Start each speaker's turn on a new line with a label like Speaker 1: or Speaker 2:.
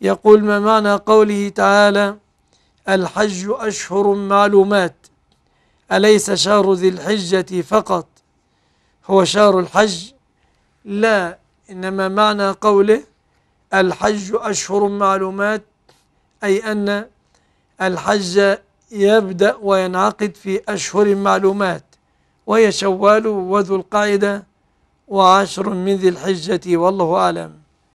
Speaker 1: يقول ما معنى قوله تعالى الحج أشهر معلومات أليس شهر ذي الحجة فقط هو شهر الحج لا إنما معنى قوله الحج أشهر معلومات أي أن الحج يبدأ وينعقد في أشهر معلومات وهي شوال وذو القعدة وعشر من ذي الحجة والله أعلم